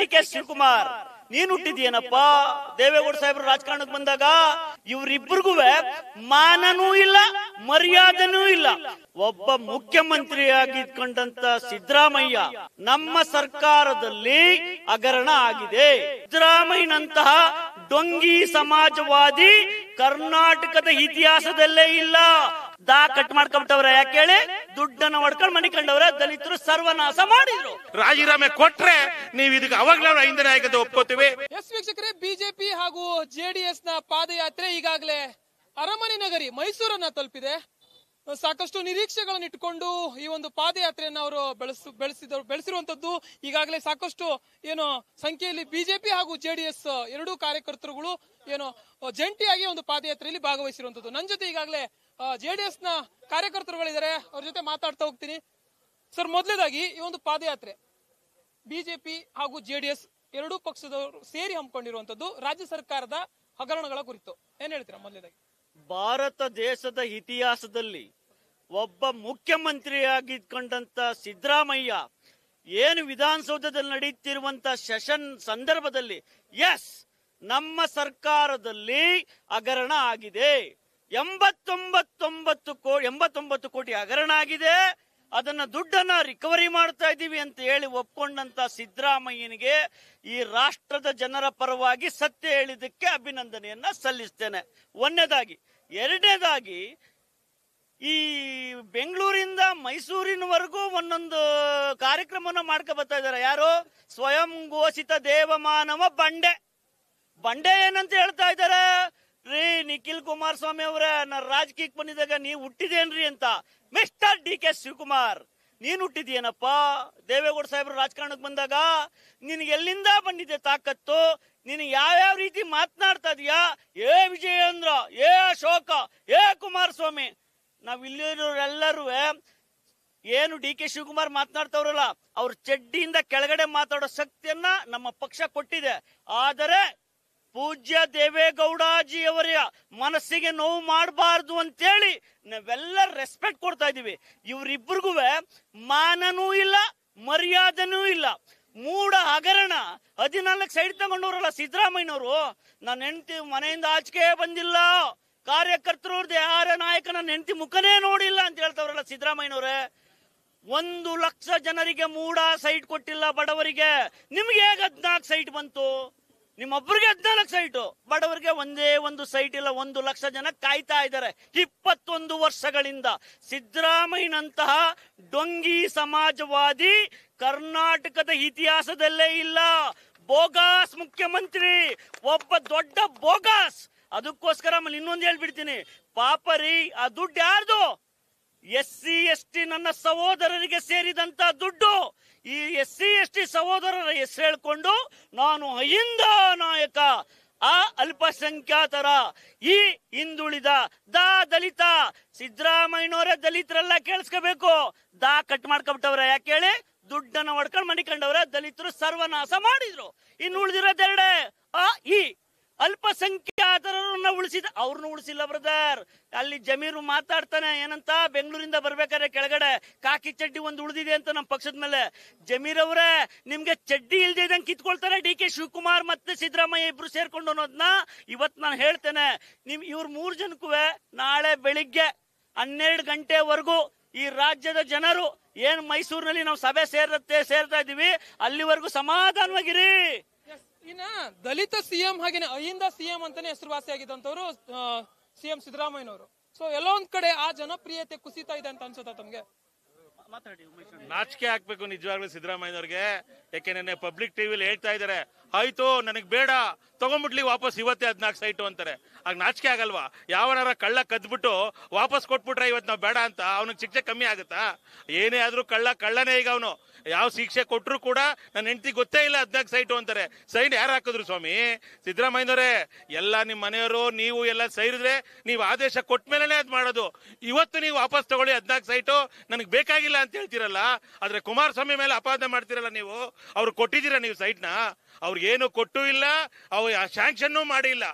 D K Shivakumar ನೀನ್ ಹುಟ್ಟಿದ್ಯೇನಪ್ಪ ದೇವೇಗೌಡ ಸಾಹೇಬ್ರ ರಾಜಕಾರಣಕ್ಕೆ ಬಂದಾಗ ಇವ್ರಿಬ್ರಿಗೂ ಮಾನನೂ ಇಲ್ಲ ಮರ್ಯಾದನೂ ಇಲ್ಲ ಒಬ್ಬ ಮುಖ್ಯಮಂತ್ರಿಯಾಗಿ ಇದ್ಕೊಂಡಂತ ಸಿದ್ದರಾಮಯ್ಯ ನಮ್ಮ ಸರ್ಕಾರದಲ್ಲಿ ಹಗರಣ ಆಗಿದೆ ಸಿದ್ದರಾಮಯ್ಯನಂತಹ ಡೊಂಗಿ ಸಮಾಜವಾದಿ ಕರ್ನಾಟಕದ ಇತಿಹಾಸದಲ್ಲೇ ಇಲ್ಲ ದಾ ಕಟ್ ಮಾಡ್ಕೊಂಬಿಟ್ಟವ್ರೆ ಯಾಕೆ ಹೇಳಿ ದುಡ್ಡನ್ನ ಹೊಡ್ಕೊಂಡ್ ಮನಿ ಕಂಡವ್ರ ದಲಿತರು ಸರ್ವನಾಶ ಮಾಡಿದ್ರು ರಾಜೀನಾಮೆ ಕೊಟ್ರೆ ನೀವ್ ಇದಕ್ಕೆ ಅವಾಗ್ಲೇ ಹಿಂದಿನ ಆಯ್ಕೆ ಒಪ್ಕೋತೀವಿ ಎಸ್ ವೀಕ್ಷಕರೇ ಬಿಜೆಪಿ ಹಾಗೂ ಜೆಡಿಎಸ್ ನ ಪಾದಯಾತ್ರೆ ಈಗಾಗಲೇ ಅರಮನೆ ನಗರಿ ಮೈಸೂರನ್ನ ತಲುಪಿದೆ ಸಾಕಷ್ಟು ನಿರೀಕ್ಷೆಗಳನ್ನು ಇಟ್ಕೊಂಡು ಈ ಒಂದು ಪಾದಯಾತ್ರೆಯನ್ನ ಅವರು ಬೆಳೆಸ್ ಬೆಳೆಸಿದ ಬೆಳೆಸಿರುವಂತದ್ದು ಈಗಾಗಲೇ ಸಾಕಷ್ಟು ಏನು ಸಂಖ್ಯೆಯಲ್ಲಿ ಬಿಜೆಪಿ ಹಾಗೂ ಜೆಡಿಎಸ್ ಎರಡೂ ಕಾರ್ಯಕರ್ತರುಗಳು ಏನು ಜಂಟಿಯಾಗಿ ಒಂದು ಪಾದಯಾತ್ರೆಯಲ್ಲಿ ಭಾಗವಹಿಸಿರುವಂತದ್ದು ನನ್ನ ಜೊತೆ ಈಗಾಗಲೇ ಜೆ ಡಿ ಎಸ್ ನ ಕಾರ್ಯಕರ್ತರುಗಳಿದ್ದಾರೆ ಅವ್ರ ಜೊತೆ ಮಾತಾಡ್ತಾ ಹೋಗ್ತೀನಿ ಸರ್ ಮೊದಲೇದಾಗಿ ಈ ಒಂದು ಪಾದಯಾತ್ರೆ ಬಿಜೆಪಿ ಹಾಗೂ ಜೆಡಿಎಸ್ ಎರಡೂ ಪಕ್ಷದವರು ಸೇರಿ ಹಮ್ಮಿಕೊಂಡಿರುವಂತದ್ದು ರಾಜ್ಯ ಸರ್ಕಾರದ ಹಗರಣಗಳ ಕುರಿತು ಏನ್ ಹೇಳ್ತೀರಾ ಮೊದಲೇದಾಗಿ ಭಾರತ ದೇಶದ ಇತಿಹಾಸದಲ್ಲಿ ಒಬ್ಬ ಮುಖ್ಯಮಂತ್ರಿಯಾಗಿದ್ಕೊಂಡಂತ ಸಿದ್ದರಾಮಯ್ಯ ಏನು ವಿಧಾನಸೌಧದಲ್ಲಿ ನಡೆಯುತ್ತಿರುವಂತ ಸೆಷನ್ ಸಂದರ್ಭದಲ್ಲಿ ಎಸ್ ನಮ್ಮ ಸರ್ಕಾರದಲ್ಲಿ ಹಗರಣ ಆಗಿದೆ ಎಂಬತ್ತೊಂಬತ್ತೊಂಬತ್ತು ಕೋ ಎಂಬತ್ತೊಂಬತ್ತು ಕೋಟಿ ಹಗರಣ ಆಗಿದೆ ಅದನ್ನ ದುಡ್ಡನ್ನ ರಿಕವರಿ ಮಾಡ್ತಾ ಇದ್ದೀವಿ ಅಂತ ಹೇಳಿ ಒಪ್ಕೊಂಡಂತ ಸಿದ್ದರಾಮಯ್ಯನಿಗೆ ಈ ರಾಷ್ಟ್ರದ ಜನರ ಪರವಾಗಿ ಸತ್ಯ ಹೇಳಿದ್ದಕ್ಕೆ ಅಭಿನಂದನೆಯನ್ನ ಸಲ್ಲಿಸ್ತೇನೆ ಒಂದನೇದಾಗಿ ಎರಡನೇದಾಗಿ ಈ ಬೆಂಗಳೂರಿಂದ ಮೈಸೂರಿನವರೆಗೂ ಒಂದೊಂದು ಕಾರ್ಯಕ್ರಮವನ್ನು ಮಾಡ್ಕೊ ಬರ್ತಾ ಇದ್ದಾರೆ ಯಾರು ಸ್ವಯಂ ಘೋಷಿತ ದೇವಮಾನವ ಬಂಡೆ ಬಂಡೆ ಏನಂತ ಹೇಳ್ತಾ ಇದ್ದಾರೆ ರೀ ನಿಖಿಲ್ ಕುಮಾರಸ್ವಾಮಿ ಸ್ವಾಮಿ ಅವರೇ ನಾ ರಾಜಕೀಯಕ್ಕೆ ಬಂದಿದ್ದಾಗ ನೀವು ಹುಟ್ಟಿದೇನ್ರಿ ಅಂತ ಮಿಸ್ಟರ್ ಡಿ ಕೆ ಶಿವಕುಮಾರ್ ನೀನ್ ಹುಟ್ಟಿದ್ಯೇನಪ್ಪ ದೇವೇಗೌಡ ಸಾಹೇಬ್ರು ರಾಜಕಾರಣಕ್ಕೆ ಬಂದಾಗ ನಿನಗೆ ಎಲ್ಲಿಂದ ಬಂದಿದೆ ತಾಕತ್ತು ನೀನು ಯಾವ್ಯಾವ ರೀತಿ ಮಾತನಾಡ್ತಾ ಇದೀಯಾ ಏ ವಿಜಯೇಂದ್ರ ಏ ಅಶೋಕ ಏ ಕುಮಾರಸ್ವಾಮಿ ನಾವ್ ಇಲ್ಲಿರೋರೆಲ್ಲರೂ ಏನು ಡಿ ಕೆ ಶಿವಕುಮಾರ್ ಮಾತನಾಡ್ತಾವ್ರಲ್ಲ ಅವ್ರ ಚಡ್ಡಿಯಿಂದ ಕೆಳಗಡೆ ಮಾತಾಡೋ ಶಕ್ತಿಯನ್ನ ನಮ್ಮ ಪಕ್ಷ ಕೊಟ್ಟಿದೆ ಆದರೆ ಪೂಜ್ಯ ಅವರ ಮನಸ್ಸಿಗೆ ನೋವು ಮಾಡಬಾರ್ದು ಅಂತೇಳಿ ನಾವೆಲ್ಲ ರೆಸ್ಪೆಕ್ಟ್ ಕೊಡ್ತಾ ಇದೀವಿ ಇವರಿಬ್ಬರಿಗೂ ಮಾನನೂ ಇಲ್ಲ ಮರ್ಯಾದನೂ ಇಲ್ಲ ಮೂಡ ಹಗರಣ ಹದಿನಾಲ್ಕು ಸೈಡ್ ತಗೊಂಡವ್ರಲ್ಲ ಸಿದ್ದರಾಮಯ್ಯನವರು ನನ್ನ ಹೆಂಡತಿ ಮನೆಯಿಂದ ಆಚಿಕೆ ಬಂದಿಲ್ಲ ಕಾರ್ಯಕರ್ತರವ್ರದ್ದು ಯಾರ ನಾಯಕ ನನ್ನ ಹೆಂಡತಿ ಮುಖನೇ ನೋಡಿಲ್ಲ ಅಂತ ಹೇಳ್ತಾವ್ರಲ್ಲ ಸಿದ್ದರಾಮಯ್ಯನವ್ರೆ ಒಂದು ಲಕ್ಷ ಜನರಿಗೆ ಮೂಡ ಸೈಟ್ ಕೊಟ್ಟಿಲ್ಲ ಬಡವರಿಗೆ ನಿಮ್ಗೆ ಹೇಗೆ ಹದಿನಾಲ್ಕು ಸೈಟ್ ಬಂತು ನಿಮ್ಮೊಬ್ಬರಿಗೆ ಹದಿನಾಲ್ಕು ಸೈಟು ಬಡವರಿಗೆ ಒಂದೇ ಒಂದು ಸೈಟ್ ಇಲ್ಲ ಒಂದು ಲಕ್ಷ ಜನ ಕಾಯ್ತಾ ಇದ್ದಾರೆ ಇಪ್ಪತ್ತೊಂದು ವರ್ಷಗಳಿಂದ ಸಿದ್ದರಾಮಯ್ಯನಂತಹ ಡೊಂಗಿ ಸಮಾಜವಾದಿ ಕರ್ನಾಟಕದ ಇತಿಹಾಸದಲ್ಲೇ ಇಲ್ಲ ಬೋಗಾಸ್ ಮುಖ್ಯಮಂತ್ರಿ ಒಬ್ಬ ದೊಡ್ಡ ಬೋಗಾಸ್ ಅದಕ್ಕೋಸ್ಕರ ಆಮೇಲೆ ಇನ್ನೊಂದು ಹೇಳ್ಬಿಡ್ತೀನಿ ಪಾಪರಿ ಆ ದುಡ್ಡು ಯಾರ್ದು ಎಸ್ ಸಿ ನನ್ನ ಸಹೋದರರಿಗೆ ಸೇರಿದಂತ ದುಡ್ಡು ಈ ಎಸ್ ಸಿ ಎಸ್ ಟಿ ಸಹೋದರರ ಹೆಸರು ಹೇಳ್ಕೊಂಡು ನಾನು ಅಹಿಂದ ನಾಯಕ ಆ ಅಲ್ಪಸಂಖ್ಯಾತರ ಈ ಹಿಂದುಳಿದ ದ ದಲಿತ ಸಿದ್ದರಾಮಯ್ಯನವರ ದಲಿತರೆಲ್ಲ ಕೇಳಿಸ್ಕೋಬೇಕು ದ ಕಟ್ ಮಾಡ್ಕೊಬಿಟ್ಟವ್ರ ಯಾಕೆ ಹೇಳಿ ದುಡ್ಡನ್ನ ಹೊಡ್ಕೊಂಡು ಮಡಿಕೊಂಡವ್ರೆ ದಲಿತರು ಸರ್ವನಾಶ ಮಾಡಿದ್ರು ಇನ್ನು ಉಳಿದಿರೋದೆರಡೆ ಆ ಈ ಸಂಖ್ಯಾತರನ್ನ ಉಳಿಸಿದ ಅವ್ರನ್ನ ಉಳಿಸಿಲ್ಲ ಬ್ರದರ್ ಅಲ್ಲಿ ಜಮೀರು ಮಾತಾಡ್ತಾನೆ ಏನಂತ ಬೆಂಗಳೂರಿಂದ ಬರ್ಬೇಕಾದ್ರೆ ಕೆಳಗಡೆ ಕಾಕಿ ಚಡ್ಡಿ ಒಂದು ಉಳಿದಿದೆ ಅಂತ ನಮ್ಮ ಪಕ್ಷದ ಮೇಲೆ ಜಮೀರ್ ಅವರೇ ನಿಮ್ಗೆ ಚಡ್ಡಿ ಇಲ್ದೇ ಇದಂಗೆ ಕಿತ್ಕೊಳ್ತಾರೆ ಡಿ ಕೆ ಶಿವಕುಮಾರ್ ಮತ್ತೆ ಸಿದ್ದರಾಮಯ್ಯ ಇಬ್ರು ಸೇರ್ಕೊಂಡು ಅನ್ನೋದನ್ನ ಇವತ್ ನಾನು ಹೇಳ್ತೇನೆ ನಿಮ್ ಇವ್ರ ಮೂರ್ ಜನಕ್ಕೂ ನಾಳೆ ಬೆಳಿಗ್ಗೆ ಹನ್ನೆರಡು ಗಂಟೆವರೆಗೂ ಈ ರಾಜ್ಯದ ಜನರು ಏನ್ ಮೈಸೂರಿನಲ್ಲಿ ನಾವು ಸಭೆ ಸೇರತ್ತೆ ಸೇರ್ತಾ ಇದೀವಿ ಅಲ್ಲಿವರೆಗೂ ಸಮಾಧಾನವಾಗಿರಿ ಇನ್ನ ದಲಿತ ಸಿಎಂ ಹಾಗೇನೆ ಅಹಿಂದ ಸಿಎಂ ಅಂತಾನೆ ಹೆಸರುವಾಸಿ ಆಗಿದ್ದಂತವ್ರು ಸಿಎಂ ಅವರು ಸೊ ಎಲ್ಲೋ ಒಂದ್ ಕಡೆ ಆ ಜನಪ್ರಿಯತೆ ಕುಸಿತಾ ಇದೆ ಅಂತ ಅನ್ಸುತ್ತಾ ತಮ್ಗೆ ನಾಚಿಕೆ ಹಾಕ್ಬೇಕು ನಿಜವಾಗ್ಲೂ ಅವ್ರಿಗೆ ಯಾಕೆ ಪಬ್ಲಿಕ್ ಟಿವಿಲಿ ಹೇಳ್ತಾ ಇದಾರೆ ಆಯ್ತು ನನಗೆ ಬೇಡ ತಗೊಂಡ್ಬಿಡ್ಲಿ ವಾಪಸ್ ಇವತ್ತೇ ಹದಿನಾಲ್ಕು ಸೈಟು ಅಂತಾರೆ ಆಗ ನಾಚಿಕೆ ಆಗಲ್ವಾ ಯಾವನಾರ ಕಳ್ಳ ಕದ್ಬಿಟ್ಟು ವಾಪಸ್ ಕೊಟ್ಬಿಟ್ರೆ ಇವತ್ತು ನಾವು ಬೇಡ ಅಂತ ಅವನಿಗೆ ಶಿಕ್ಷೆ ಕಮ್ಮಿ ಆಗುತ್ತಾ ಏನೇ ಆದ್ರೂ ಕಳ್ಳ ಕಳ್ಳನೇ ಈಗ ಅವನು ಯಾವ ಶಿಕ್ಷೆ ಕೊಟ್ಟರು ಕೂಡ ನನ್ನ ಹೆಂಡತಿ ಗೊತ್ತೇ ಇಲ್ಲ ಹದಿನಾಲ್ಕು ಸೈಟು ಅಂತಾರೆ ಸೈನ್ ಯಾರು ಹಾಕಿದ್ರು ಸ್ವಾಮಿ ಸಿದ್ದರಾಮಯ್ಯನವರೇ ಎಲ್ಲ ನಿಮ್ಮ ಮನೆಯವರು ನೀವು ಎಲ್ಲ ಸೈರಿದ್ರೆ ನೀವು ಆದೇಶ ಕೊಟ್ಟ ಮೇಲೆ ಅದು ಮಾಡೋದು ಇವತ್ತು ನೀವು ವಾಪಸ್ ತಗೊಳ್ಳಿ ಹದಿನಾಲ್ಕು ಸೈಟು ನನಗೆ ಬೇಕಾಗಿಲ್ಲ ಅಂತ ಹೇಳ್ತೀರಲ್ಲ ಆದರೆ ಕುಮಾರಸ್ವಾಮಿ ಮೇಲೆ ಅಪಾದನೆ ಮಾಡ್ತೀರಲ್ಲ ನೀವು ಅವ್ರು ಕೊಟ್ಟಿದ್ದೀರಾ ನೀವು ಸೈಟ್ನ ಅವ್ರಿಗೇನು ಕೊಟ್ಟು ಇಲ್ಲ ಅವ್ರು ಶಾಂಕ್ಷನ್ನು ಮಾಡಿಲ್ಲ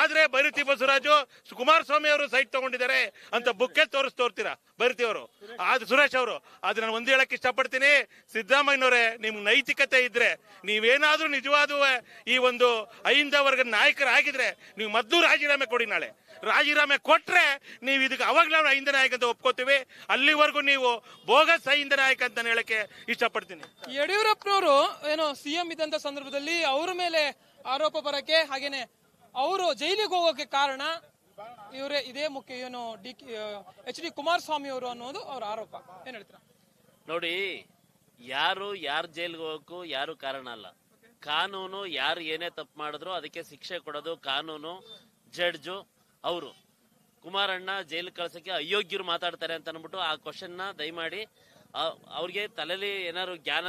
ಆದ್ರೆ ಭೈರತಿ ಬಸವರಾಜು ಕುಮಾರಸ್ವಾಮಿ ಅವರು ಸೈಟ್ ತಗೊಂಡಿದ್ದಾರೆ ಅಂತ ಬುಕ್ಕೆ ತೋರಿಸ್ ತೋರ್ತೀರಾ ಭೈರತಿ ಅವರು ಆದ್ರೆ ಸುರೇಶ್ ಅವರು ಆದ್ರೆ ನಾನು ಒಂದ್ ಹೇಳಕ್ ಇಷ್ಟಪಡ್ತೀನಿ ಸಿದ್ದರಾಮಯ್ಯನವರೇ ನಿಮ್ ನೈತಿಕತೆ ಇದ್ರೆ ನೀವೇನಾದ್ರೂ ನಿಜವಾದ ಈ ಒಂದು ಅಹಿಂದ ವರ್ಗದ ನಾಯಕರಾಗಿದ್ರೆ ನೀವು ಮದ್ದು ರಾಜೀನಾಮೆ ಕೊಡಿ ನಾಳೆ ರಾಜೀನಾಮೆ ಕೊಟ್ರೆ ನೀವು ಇದಕ್ಕೆ ಅವಾಗ ಅಹಿಂದ ನಾಯಕ ಅಂತ ಒಪ್ಕೋತೀವಿ ಅಲ್ಲಿವರೆಗೂ ನೀವು ಬೋಗಸ್ ಅಹಿಂದ ನಾಯಕ ಅಂತ ಹೇಳಕ್ಕೆ ಇಷ್ಟಪಡ್ತೀನಿ ಯಡಿಯೂರಪ್ಪನವರು ಏನೋ ಸಿಎಂ ಇದ್ದಂತ ಸಂದರ್ಭದಲ್ಲಿ ಅವ್ರ ಮೇಲೆ ಆರೋಪ ಬರಕ್ಕೆ ಹಾಗೇನೆ ಅವರು ಜೈಲಿಗೆ ಹೋಗೋಕೆ ಕಾರಣ ಇವರೇ ಇದೇ ಮುಖ್ಯ ಏನು ಡಿ ಎಚ್ ಡಿ ಕುಮಾರಸ್ವಾಮಿ ಅವರು ಅನ್ನೋದು ಅವ್ರ ಆರೋಪ ಏನ್ ಹೇಳ್ತೀರಾ ನೋಡಿ ಯಾರು ಯಾರ ಜೈಲ್ಗೆ ಹೋಗಕ್ಕು ಯಾರು ಕಾರಣ ಅಲ್ಲ ಕಾನೂನು ಯಾರು ಏನೇ ತಪ್ಪು ಮಾಡಿದ್ರು ಅದಕ್ಕೆ ಶಿಕ್ಷೆ ಕೊಡೋದು ಕಾನೂನು ಜಡ್ಜು ಅವರು ಕುಮಾರಣ್ಣ ಜೈಲ್ ಕಳ್ಸಕ್ಕೆ ಅಯೋಗ್ಯರು ಮಾತಾಡ್ತಾರೆ ಅಂತ ಅನ್ಬಿಟ್ಟು ಆ ನ ದಯಮಾಡಿ ಅವ್ರಿಗೆ ತಲೆಯಲ್ಲಿ ಏನಾದ್ರು ಜ್ಞಾನ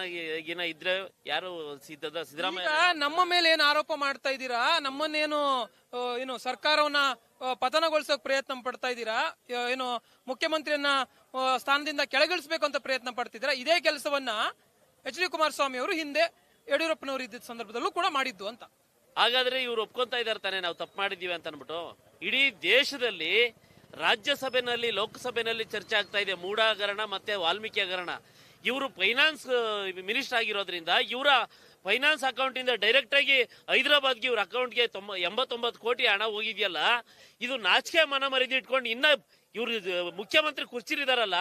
ಏನ ಇದ್ರೆ ಯಾರು ಸಿದ್ಧ ಸಿದ್ದರಾಮಯ್ಯ ನಮ್ಮ ಮೇಲೆ ಏನು ಆರೋಪ ಮಾಡ್ತಾ ಇದ್ದೀರಾ ನಮ್ಮನ್ನೇನು ಏನು ಸರ್ಕಾರವನ್ನ ಪತನಗೊಳಿಸೋಕ್ ಪ್ರಯತ್ನ ಪಡ್ತಾ ಇದ್ದೀರಾ ಏನು ಮುಖ್ಯಮಂತ್ರಿಯನ್ನ ಸ್ಥಾನದಿಂದ ಕೆಳಗಿಳಿಸಬೇಕು ಅಂತ ಪ್ರಯತ್ನ ಪಡ್ತಿದ್ದೀರಾ ಇದೇ ಕೆಲಸವನ್ನ ಎಚ್ ಡಿ ಕುಮಾರಸ್ವಾಮಿ ಅವರು ಹಿಂದೆ ಯಡಿಯೂರಪ್ಪನವರು ಇದ್ದ ಸಂದರ್ಭದಲ್ಲೂ ಕೂಡ ಮಾಡಿದ್ದು ಅಂತ ಹಾಗಾದ್ರೆ ಇವ್ರು ಒಪ್ಕೊಂತ ಇದಾರೆ ತಾನೇ ನಾವು ತಪ್ಪು ಮಾಡಿದೀವಿ ಅಂತ ಅನ್ಬಿಟ್ಟು ಇಡೀ ದೇಶದಲ್ಲಿ ರಾಜ್ಯಸಭೆಯಲ್ಲಿ ಲೋಕಸಭೆಯಲ್ಲಿ ಚರ್ಚೆ ಆಗ್ತಾ ಇದೆ ಮೂಡಾಗರಣ ಮತ್ತೆ ವಾಲ್ಮೀಕಿ ಹಗರಣ ಇವರು ಫೈನಾನ್ಸ್ ಮಿನಿಸ್ಟರ್ ಆಗಿರೋದ್ರಿಂದ ಇವರ ಫೈನಾನ್ಸ್ ಅಕೌಂಟಿಂದ ಆಗಿ ಹೈದರಾಬಾದ್ಗೆ ಇವ್ರ ಅಕೌಂಟ್ಗೆ ತೊಂಬ ಎಂಬತ್ತೊಂಬತ್ತು ಕೋಟಿ ಹಣ ಹೋಗಿದೆಯಲ್ಲ ಇದು ನಾಚಿಕೆ ಮನ ಮರಿದು ಇಟ್ಕೊಂಡು ಇನ್ನ ಇವ್ರ ಮುಖ್ಯಮಂತ್ರಿ ಕುರ್ಚಿರಿದಾರಲ್ಲ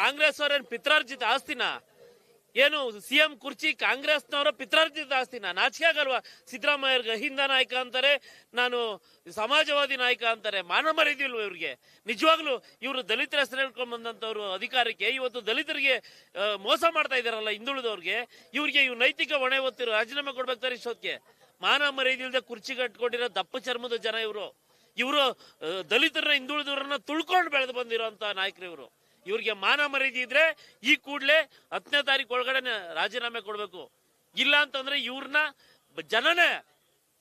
ಕಾಂಗ್ರೆಸ್ ಅವರೇನು ಪಿತ್ರಾರ್ಜಿತ ಆಸ್ತಿನ ಏನು ಸಿಎಂ ಕುರ್ಚಿ ಕಾಂಗ್ರೆಸ್ನವರ ಪಿತ್ರಾರ್ಜಿತ ಆಸ್ತಿ ನಾನು ನಾಚಿಕೆ ಆಗಲ್ವಾ ಸಿದ್ದರಾಮಯ್ಯ ಹಿಂದ ನಾಯಕ ಅಂತಾರೆ ನಾನು ಸಮಾಜವಾದಿ ನಾಯಕ ಅಂತಾರೆ ಮಾನ ಮರೆಯದಿಲ್ವ ಇವ್ರಿಗೆ ನಿಜವಾಗ್ಲೂ ಇವರು ದಲಿತರ ಹೆಸರು ಹೇಳ್ಕೊಂಡು ಬಂದಂತವ್ರು ಅಧಿಕಾರಕ್ಕೆ ಇವತ್ತು ದಲಿತರಿಗೆ ಮೋಸ ಮಾಡ್ತಾ ಇದಾರಲ್ಲ ಹಿಂದುಳಿದವ್ರಿಗೆ ಇವ್ರಿಗೆ ಇವ್ರು ನೈತಿಕ ಹೊಣೆ ಹೊತ್ತಿರೋ ರಾಜೀನಾಮೆ ಕೊಡ್ಬೇಕಾರೆ ಇಷ್ಟೊತ್ತಿಗೆ ಮಾನ ಮರಿದಿಲ್ದೆ ಕುರ್ಚಿ ಕಟ್ಕೊಂಡಿರೋ ದಪ್ಪ ಚರ್ಮದ ಜನ ಇವರು ಇವರು ದಲಿತರನ್ನ ಹಿಂದುಳಿದವರನ್ನ ತುಳ್ಕೊಂಡು ಬೆಳೆದು ಬಂದಿರೋ ನಾಯಕರು ಇವರು ಇವ್ರಿಗೆ ಮಾನ ಮರ್ಯಾದೆ ಇದ್ರೆ ಈ ಕೂಡಲೇ ಹತ್ತನೇ ತಾರೀಕು ಒಳಗಡೆ ರಾಜೀನಾಮೆ ಕೊಡಬೇಕು ಇಲ್ಲ ಅಂತಂದ್ರೆ ಇವ್ರನ್ನ ಜನನೇ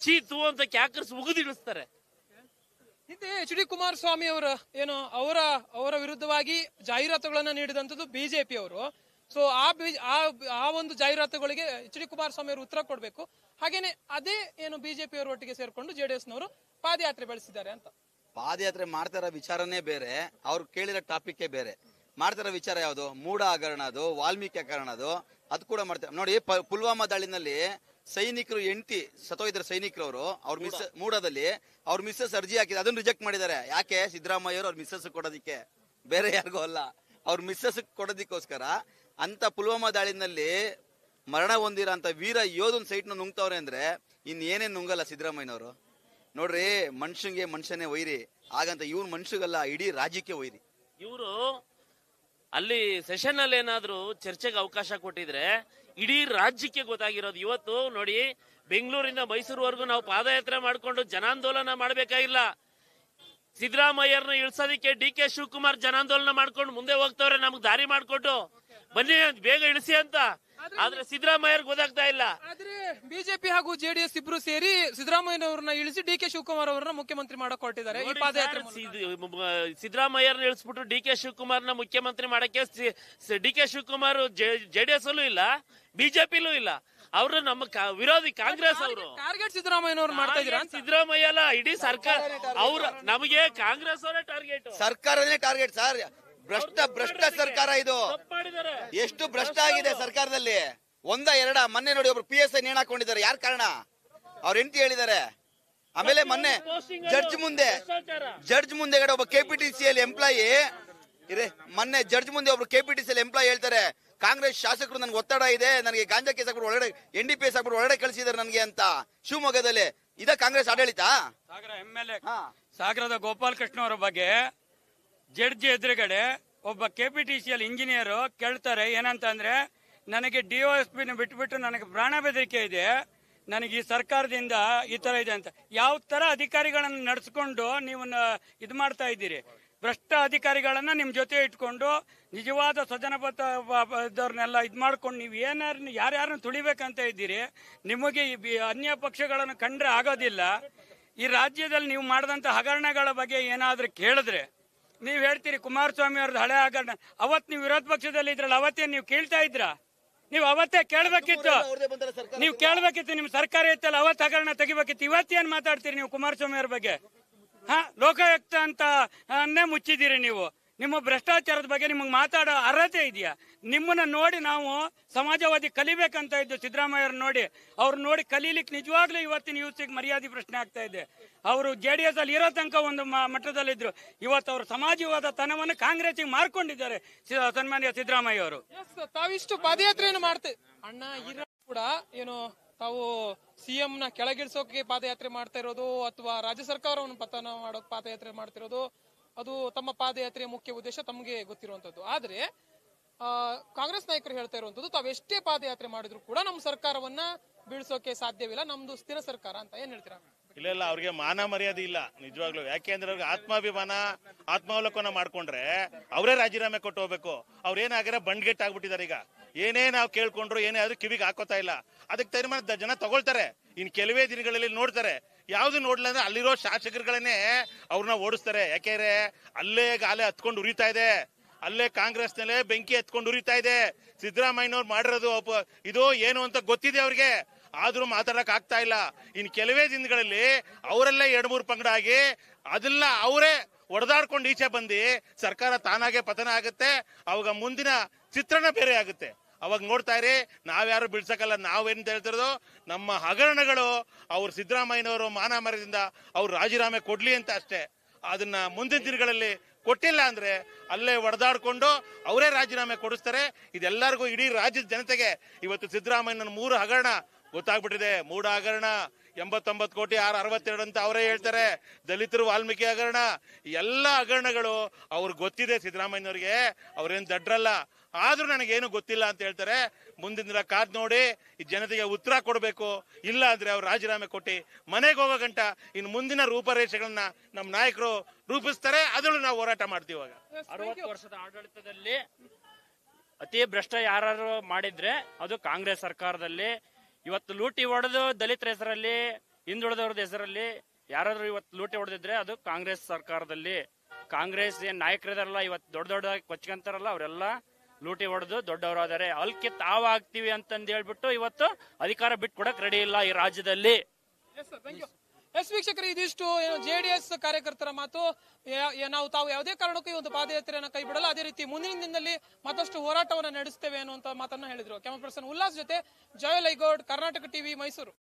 ಚೀತು ಅಂತ ಕ್ಯಾಕರ್ಸ್ ಮುಗಿದಿಳಿಸ್ತಾರೆ ಹಿಂದೆ ಎಚ್ ಡಿ ಕುಮಾರಸ್ವಾಮಿ ಅವರ ಏನು ಅವರ ಅವರ ವಿರುದ್ಧವಾಗಿ ಜಾಹೀರಾತುಗಳನ್ನ ನೀಡಿದಂಥದ್ದು ಬಿಜೆಪಿ ಅವರು ಸೊ ಆ ಬಿ ಆ ಒಂದು ಜಾಹೀರಾತುಗಳಿಗೆ ಎಚ್ ಡಿ ಕುಮಾರಸ್ವಾಮಿ ಅವರು ಉತ್ತರ ಕೊಡಬೇಕು ಹಾಗೇನೆ ಅದೇ ಏನು ಬಿಜೆಪಿ ಅವರ ಒಟ್ಟಿಗೆ ಸೇರ್ಕೊಂಡು ಜೆಡಿಎಸ್ನವರು ಪಾದಯಾತ್ರೆ ಬೆಳೆಸಿದ್ದಾರೆ ಅಂತ ಪಾದಯಾತ್ರೆ ಮಾಡ್ತಾರ ವಿಚಾರನೇ ಬೇರೆ ಅವ್ರು ಕೇಳಿರೋ ಟಾಪಿಕ್ ಬೇರೆ ಮಾಡ್ತಿರೋ ವಿಚಾರ ಯಾವುದು ಮೂಡ ಹಗರಣ ಅದು ವಾಲ್ಮೀಕಿ ಹಗರಣ ಅದು ಅದು ಕೂಡ ಮಾಡ್ತಾರೆ ನೋಡಿ ಪುಲ್ವಾಮಾ ದಾಳಿನಲ್ಲಿ ಸೈನಿಕರು ಎಂಟಿ ಸತೋಗಿದ್ರು ಸೈನಿಕರವರು ಅವ್ರ ಮಿಸ್ ಮೂಡದಲ್ಲಿ ಅವ್ರ ಮಿಸ್ಸಸ್ ಅರ್ಜಿ ಹಾಕಿದ್ರು ಅದನ್ನ ರಿಜೆಕ್ಟ್ ಮಾಡಿದ್ದಾರೆ ಯಾಕೆ ಸಿದ್ದರಾಮಯ್ಯವರು ಅವ್ರ ಮಿಸ್ಸಸ್ ಕೊಡೋದಿಕ್ಕೆ ಬೇರೆ ಯಾರಿಗೂ ಅಲ್ಲ ಅವ್ರ ಮಿಸ್ಸಸ್ ಕೊಡೋದಕ್ಕೋಸ್ಕರ ಅಂತ ಪುಲ್ವಾಮಾ ದಾಳಿನಲ್ಲಿ ಮರಣ ಹೊಂದಿರೋ ಅಂತ ವೀರ ಯೋಧನ್ ಸೈಟ್ನ ನುಂಗ್ತವ್ರೆ ಅಂದ್ರೆ ಏನೇನ್ ನುಂಗಲ್ಲ ಸಿದ್ದರಾಮಯ್ಯನವರು ನೋಡ್ರಿ ಮನುಷ್ಯಂಗೆ ಮನುಷ್ಯನೇ ವೈರಿ ಹಾಗಂತ ಇವ್ನ್ ಮನುಷ್ಯಗಲ್ಲ ಇಡೀ ರಾಜ್ಯಕ್ಕೆ ವೈರಿ ಇವರು ಅಲ್ಲಿ ಸೆಷನ್ ಅಲ್ಲಿ ಏನಾದ್ರು ಚರ್ಚೆಗೆ ಅವಕಾಶ ಕೊಟ್ಟಿದ್ರೆ ಇಡೀ ರಾಜ್ಯಕ್ಕೆ ಗೊತ್ತಾಗಿರೋದು ಇವತ್ತು ನೋಡಿ ಬೆಂಗಳೂರಿಂದ ಮೈಸೂರುವರೆಗೂ ನಾವು ಪಾದಯಾತ್ರೆ ಮಾಡಿಕೊಂಡು ಜನಾಂದೋಲನ ಮಾಡಬೇಕಾಗಿಲ್ಲ ಸಿದ್ದರಾಮಯ್ಯರ್ನ ಇಳಿಸೋದಕ್ಕೆ ಡಿ ಕೆ ಶಿವಕುಮಾರ್ ಜನಾಂದೋಲನ ಮಾಡ್ಕೊಂಡು ಮುಂದೆ ಹೋಗ್ತವ್ರೆ ನಮ್ಗೆ ದಾರಿ ಮಾಡಿಕೊಟ್ಟು ಬನ್ನಿ ಬೇಗ ಇಳಿಸಿ ಅಂತ ಆದ್ರೆ ಸಿದ್ದರಾಮಯ್ಯ ಗೊತ್ತಾಗ್ತಾ ಇಲ್ಲ ಆದ್ರೆ ಬಿಜೆಪಿ ಹಾಗೂ ಜೆಡಿಎಸ್ ಇಬ್ರು ಸೇರಿ ಸಿದ್ದರಾಮಯ್ಯನವ್ರನ್ನ ಇಳಿಸಿ ಡಿ ಕೆ ಶಿವಕುಮಾರ್ ಅವರನ್ನ ಮುಖ್ಯಮಂತ್ರಿ ಮಾಡಕ್ ಹೊರಟಿದ್ದಾರೆ ಸಿದ್ದರಾಮಯ್ಯ ಇಳಿಸ್ಬಿಟ್ಟು ಡಿ ಕೆ ಶಿವಕುಮಾರ್ನ ಮುಖ್ಯಮಂತ್ರಿ ಮಾಡಕ್ಕೆ ಡಿ ಕೆ ಶಿವಕುಮಾರ್ ಜೆಡಿಎಸ್ ಅಲ್ಲೂ ಇಲ್ಲ ಬಿಜೆಪಿಲೂ ಇಲ್ಲ ಅವರು ನಮ್ಮ ವಿರೋಧಿ ಕಾಂಗ್ರೆಸ್ ಅವರು ಟಾರ್ಗೆಟ್ ಸಿದ್ದರಾಮಯ್ಯನವ್ರು ಮಾಡ್ತಾ ಇದ್ರ ಸಿದ್ದರಾಮಯ್ಯ ಅಲ್ಲ ಇಡೀ ಸರ್ಕಾರ ಅವ್ರ ನಮಗೆ ಕಾಂಗ್ರೆಸ್ ಅವರೇ ಟಾರ್ಗೆಟ್ ಸರ್ಕಾರನೇ ಟಾರ್ಗೆಟ್ ಸರ್ ಭ್ರಷ್ಟ ಭ್ರಷ್ಟ ಸರ್ಕಾರ ಇದು ಎಷ್ಟು ಭ್ರಷ್ಟ ಆಗಿದೆ ಸರ್ಕಾರದಲ್ಲಿ ಒಂದ ಎರಡ ಮೊನ್ನೆ ನೋಡಿ ಒಬ್ರು ಪಿ ಎಸ್ ಐ ನೇಣಾಕೊಂಡಿದ್ದಾರೆ ಹಾಕೊಂಡಿದ್ದಾರೆ ಯಾರ ಕಾರಣ ಅವ್ರ ಹೆಂಡತಿ ಹೇಳಿದ್ದಾರೆ ಆಮೇಲೆ ಮೊನ್ನೆ ಜಡ್ಜ್ ಮುಂದೆ ಜಡ್ಜ್ ಮುಂದೆಗಡೆ ಒಬ್ಬ ಅಲ್ಲಿ ಎಂಪ್ಲಾಯಿ ಮೊನ್ನೆ ಜಡ್ಜ್ ಮುಂದೆ ಒಬ್ರು ಅಲ್ಲಿ ಎಂಪ್ಲಾಯಿ ಹೇಳ್ತಾರೆ ಕಾಂಗ್ರೆಸ್ ಶಾಸಕರು ನನ್ಗೆ ಒತ್ತಡ ಇದೆ ನನಗೆ ಗಾಂಜಾ ಕೇಸ್ ಹಾಕ್ಬಿಟ್ಟು ಒಳಗಡೆ ಎನ್ ಡಿ ಪಿ ಎಸ್ ಹಾಕ್ಬಿಟ್ಟು ಒಳಗಡೆ ಕಳಿಸಿದ್ದಾರೆ ನನಗೆ ಅಂತ ಶಿವಮೊಗ್ಗದಲ್ಲಿ ಇದ ಕಾಂಗ್ರೆಸ್ ಆಡಳಿತ ಸಾಗರ ಸಾಗರದ ಗೋಪಾಲಕೃಷ್ಣ ಅವರ ಬಗ್ಗೆ ಜಡ್ಜ್ ಎದುರುಗಡೆ ಒಬ್ಬ K P T C L engineer ಕೇಳ್ತಾರೆ ಏನಂತ ಅಂದ್ರೆ ನನಗೆ ಎಸ್ ಪಿನ ಬಿಟ್ಬಿಟ್ಟು ನನಗೆ ಪ್ರಾಣ ಬೆದರಿಕೆ ಇದೆ ನನಗೆ ಈ ಸರ್ಕಾರದಿಂದ ಈ ತರ ಇದೆ ಅಂತ ಯಾವ ತರ ಅಧಿಕಾರಿಗಳನ್ನು ನಡೆಸ್ಕೊಂಡು ನೀವು ಇದು ಮಾಡ್ತಾ ಇದ್ದೀರಿ ಭ್ರಷ್ಟ ಅಧಿಕಾರಿಗಳನ್ನ ನಿಮ್ ಜೊತೆ ಇಟ್ಕೊಂಡು ನಿಜವಾದ ಸದನಪದವ್ರನ್ನೆಲ್ಲ ಇದು ಮಾಡ್ಕೊಂಡು ನೀವು ಏನಾರು ಯಾರ್ಯಾರನ್ನ ತುಳಿಬೇಕಂತ ಇದ್ದೀರಿ ನಿಮಗೆ ಈ ಅನ್ಯ ಪಕ್ಷಗಳನ್ನು ಕಂಡ್ರೆ ಆಗೋದಿಲ್ಲ ಈ ರಾಜ್ಯದಲ್ಲಿ ನೀವು ಮಾಡಿದಂಥ ಹಗರಣಗಳ ಬಗ್ಗೆ ಏನಾದರೂ ಕೇಳಿದ್ರೆ ನೀವ್ ಹೇಳ್ತೀರಿ ಕುಮಾರಸ್ವಾಮಿ ಅವ್ರದ್ದು ಹಳೆ ಹಗರಣ ಅವತ್ ನೀವು ವಿರೋಧ ಪಕ್ಷದಲ್ಲಿ ಇದ್ರಲ್ಲ ಅವತ್ತೇ ನೀವು ಕೇಳ್ತಾ ಇದ್ರ ನೀವು ಅವತ್ತೇ ಕೇಳ್ಬೇಕಿತ್ತು ನೀವು ಕೇಳ್ಬೇಕಿತ್ತು ನಿಮ್ ಸರ್ಕಾರ ಇತ್ತಲ್ಲ ಅವತ್ತು ಹಗರಣ ತೆಗಿಬೇಕಿತ್ತು ಏನ್ ಮಾತಾಡ್ತೀರಿ ನೀವು ಕುಮಾರಸ್ವಾಮಿ ಅವ್ರ ಬಗ್ಗೆ ಹಾ ಲೋಕಾಯುಕ್ತ ಅಂತ ಅನ್ನೇ ಮುಚ್ಚಿದ್ದೀರಿ ನೀವು ನಿಮ್ಮ ಭ್ರಷ್ಟಾಚಾರದ ಬಗ್ಗೆ ನಿಮಗೆ ಮಾತಾಡೋ ಅರ್ಹತೆ ಇದೆಯಾ ನಿಮ್ಮನ್ನ ನೋಡಿ ನಾವು ಸಮಾಜವಾದಿ ಕಲಿಬೇಕಂತ ಇದ್ದು ಸಿದ್ದರಾಮಯ್ಯವ್ರ ನೋಡಿ ಅವ್ರು ನೋಡಿ ಕಲೀಲಿಕ್ಕೆ ನಿಜವಾಗ್ಲೂ ಇವತ್ತಿನ ಯುವತಿಗೆ ಮರ್ಯಾದೆ ಪ್ರಶ್ನೆ ಆಗ್ತಾ ಇದೆ ಅವರು ಜೆ ಡಿ ಎಸ್ ಅಲ್ಲಿ ಇರೋ ತನಕ ಒಂದು ಮಟ್ಟದಲ್ಲಿದ್ರು ಇವತ್ತು ಅವರು ಸಮಾಜವಾದ ತನವನ್ನು ಕಾಂಗ್ರೆಸ್ಗೆ ಮಾರ್ಕೊಂಡಿದ್ದಾರೆ ಸನ್ಮಾನ್ಯ ಸಿದ್ದರಾಮಯ್ಯ ಅವರು ತಾವಿಷ್ಟು ಪಾದಯಾತ್ರೆಯನ್ನು ಮಾಡ್ತೇವೆ ಅಣ್ಣ ಇರ ಕೂಡ ಏನು ತಾವು ಸಿಎಂ ನ ಕೆಳಗಿಳಿಸೋಕೆ ಪಾದಯಾತ್ರೆ ಮಾಡ್ತಾ ಇರೋದು ಅಥವಾ ರಾಜ್ಯ ಸರ್ಕಾರವನ್ನು ಪತನ ಮಾಡೋಕೆ ಪಾದಯಾತ್ರೆ ಮಾಡ್ತಿರೋದು ಅದು ತಮ್ಮ ಪಾದಯಾತ್ರೆಯ ಮುಖ್ಯ ಉದ್ದೇಶ ತಮಗೆ ಗೊತ್ತಿರುವಂತದ್ದು ಆದರೆ ಕಾಂಗ್ರೆಸ್ ನಾಯಕರು ಹೇಳ್ತಾ ಇರುವಂತದ್ದು ತಾವೆಷ್ಟೇ ಪಾದಯಾತ್ರೆ ಮಾಡಿದ್ರು ಕೂಡ ನಮ್ಮ ಸರ್ಕಾರವನ್ನ ಬೀಳ್ಸೋಕೆ ಸಾಧ್ಯವಿಲ್ಲ ನಮ್ದು ಸ್ಥಿರ ಸರ್ಕಾರ ಅಂತ ಏನ್ ಹೇಳ್ತೀರಾ ಇಲ್ಲ ಇಲ್ಲ ಅವ್ರಿಗೆ ಮಾನ ಮರ್ಯಾದೆ ಇಲ್ಲ ನಿಜವಾಗ್ಲೂ ಯಾಕೆಂದ್ರೆ ಅವ್ರಿಗೆ ಆತ್ಮಾಭಿಮಾನ ಆತ್ಮಾವಲೋಕನ ಮಾಡ್ಕೊಂಡ್ರೆ ಅವರೇ ರಾಜೀನಾಮೆ ಕೊಟ್ಟು ಹೋಗ್ಬೇಕು ಅವ್ರೇನಾಗ್ಯಾರ ಬಂಡ್ಗೆಟ್ ಆಗ್ಬಿಟ್ಟಿದ್ದಾರೆ ಈಗ ಏನೇ ನಾವು ಕೇಳ್ಕೊಂಡ್ರು ಏನೇ ಆದ್ರೂ ಕಿವಿಗೆ ಹಾಕೋತಾ ಇಲ್ಲ ಅದಕ್ಕೆ ತೀರ್ಮಾನ ಜನ ತಗೊಳ್ತಾರೆ ಇನ್ ಕೆಲವೇ ದಿನಗಳಲ್ಲಿ ನೋಡ್ತಾರೆ ಯಾವುದು ನೋಡ್ಲಿಲ್ಲ ಅಂದ್ರೆ ಅಲ್ಲಿರೋ ಶಾಸಕರುಗಳನ್ನೇ ಅವ್ರನ್ನ ಓಡಿಸ್ತಾರೆ ಯಾಕೆರೆ ಅಲ್ಲೇ ಗಾಲೆ ಹತ್ಕೊಂಡು ಉರಿತಾ ಇದೆ ಅಲ್ಲೇ ಕಾಂಗ್ರೆಸ್ನಲ್ಲೇ ಬೆಂಕಿ ಹತ್ಕೊಂಡು ಉರಿತಾ ಇದೆ ಸಿದ್ದರಾಮಯ್ಯನವ್ರು ಮಾಡಿರೋದು ಇದು ಏನು ಅಂತ ಗೊತ್ತಿದೆ ಅವ್ರಿಗೆ ಆದ್ರೂ ಮಾತಾಡಕ್ ಆಗ್ತಾ ಇಲ್ಲ ಇನ್ ಕೆಲವೇ ದಿನಗಳಲ್ಲಿ ಅವರೆಲ್ಲ ಎರಡ್ ಮೂರು ಪಂಗಡ ಆಗಿ ಅದನ್ನ ಅವರೇ ಒಡೆದಾಡ್ಕೊಂಡು ಈಚೆ ಬಂದು ಸರ್ಕಾರ ತಾನಾಗೆ ಪತನ ಆಗುತ್ತೆ ಅವಾಗ ಮುಂದಿನ ಚಿತ್ರಣ ಬೇರೆ ಆಗುತ್ತೆ ಅವಾಗ ನೋಡ್ತಾ ಇರಿ ನಾವ್ಯಾರು ಬಿಡ್ಸಕ್ಕಲ್ಲ ನಾವೇನು ಹೇಳ್ತಿರೋದು ನಮ್ಮ ಹಗರಣಗಳು ಅವ್ರು ಸಿದ್ದರಾಮಯ್ಯನವರು ಮರದಿಂದ ಅವ್ರು ರಾಜೀನಾಮೆ ಕೊಡ್ಲಿ ಅಂತ ಅಷ್ಟೇ ಅದನ್ನ ಮುಂದಿನ ದಿನಗಳಲ್ಲಿ ಕೊಟ್ಟಿಲ್ಲ ಅಂದ್ರೆ ಅಲ್ಲೇ ಒಡೆದಾಡ್ಕೊಂಡು ಅವರೇ ರಾಜೀನಾಮೆ ಕೊಡಿಸ್ತಾರೆ ಇದೆಲ್ಲರಿಗೂ ಇಡೀ ರಾಜ್ಯದ ಜನತೆಗೆ ಇವತ್ತು ಸಿದ್ದರಾಮಯ್ಯನ ಮೂರು ಹಗರಣ ಗೊತ್ತಾಗ್ಬಿಟ್ಟಿದೆ ಮೂರು ಹಗರಣ ಎಂಬತ್ತೊಂಬತ್ತು ಕೋಟಿ ಆರು ಅರವತ್ತೆರಡು ಅಂತ ಅವರೇ ಹೇಳ್ತಾರೆ ದಲಿತರು ವಾಲ್ಮೀಕಿ ಹಗರಣ ಎಲ್ಲ ಹಗರಣಗಳು ಅವ್ರಿಗೆ ಗೊತ್ತಿದೆ ಸಿದ್ದರಾಮಯ್ಯನವ್ರಿಗೆ ಅವ್ರೇನು ದಡ್ರಲ್ಲ ಆದರೂ ನನಗೇನು ಗೊತ್ತಿಲ್ಲ ಅಂತ ಹೇಳ್ತಾರೆ ಮುಂದಿನ ದಿನ ಕಾದ್ ನೋಡಿ ಈ ಜನತೆಗೆ ಉತ್ತರ ಕೊಡಬೇಕು ಇಲ್ಲ ಅಂದ್ರೆ ಅವ್ರು ರಾಜೀನಾಮೆ ಕೊಟ್ಟಿ ಮನೆಗೆ ಹೋಗೋ ಗಂಟ ಇನ್ನು ಮುಂದಿನ ರೂಪರೇಷೆಗಳನ್ನ ನಮ್ಮ ನಾಯಕರು ರೂಪಿಸ್ತಾರೆ ಅದರಲ್ಲೂ ನಾವು ಹೋರಾಟ ಮಾಡ್ತೀವಿ ಅರವತ್ತು ವರ್ಷದ ಆಡಳಿತದಲ್ಲಿ ಅತಿ ಭ್ರಷ್ಟ ಯಾರು ಮಾಡಿದ್ರೆ ಅದು ಕಾಂಗ್ರೆಸ್ ಸರ್ಕಾರದಲ್ಲಿ ಇವತ್ತು ಲೂಟಿ ಹೊಡೆದು ದಲಿತರ ಹೆಸರಲ್ಲಿ ಹಿಂದುಳಿದವ್ರದ ಹೆಸರಲ್ಲಿ ಯಾರಾದ್ರೂ ಇವತ್ತು ಲೂಟಿ ಹೊಡೆದಿದ್ರೆ ಅದು ಕಾಂಗ್ರೆಸ್ ಸರ್ಕಾರದಲ್ಲಿ ಕಾಂಗ್ರೆಸ್ ಏನ್ ನಾಯಕರಿದಾರಲ್ಲ ಇವತ್ತು ದೊಡ್ಡ ದೊಡ್ಡದಾಗಿ ಕೊಚ್ಕೊಂತಾರಲ್ಲ ಅವರೆಲ್ಲ ಲೂಟಿ ಹೊಡೆದು ದೊಡ್ಡವರಾದರೆ ಅಲ್ಕಿ ತಾವ ಆಗ್ತೀವಿ ಹೇಳ್ಬಿಟ್ಟು ಇವತ್ತು ಅಧಿಕಾರ ಬಿಟ್ಕೊಡಕ್ ರೆಡಿ ಇಲ್ಲ ಈ ರಾಜ್ಯದಲ್ಲಿ ಎಸ್ ವೀಕ್ಷಕರು ಇದಿಷ್ಟು ಏನು ಜೆಡಿಎಸ್ ಕಾರ್ಯಕರ್ತರ ಮಾತು ನಾವು ತಾವು ಯಾವುದೇ ಕಾರಣಕ್ಕೂ ಈ ಒಂದು ಪಾದಯಾತ್ರೆಯನ್ನು ಕೈ ಬಿಡಲ್ಲ ಅದೇ ರೀತಿ ಮುಂದಿನ ದಿನದಲ್ಲಿ ಮತ್ತಷ್ಟು ಹೋರಾಟವನ್ನು ನಡೆಸುತ್ತೇವೆ ಅನ್ನುವಂತ ಮಾತನ್ನ ಹೇಳಿದ್ರು ಕ್ಯಾಮರಾ ಪರ್ಸನ್ ಉಲ್ಲಾಸ್ ಜೊತೆ ಜಾಯ್ ಲೈಗೌಡ್ ಕರ್ನಾಟಕ ಟಿವಿ ಮೈಸೂರು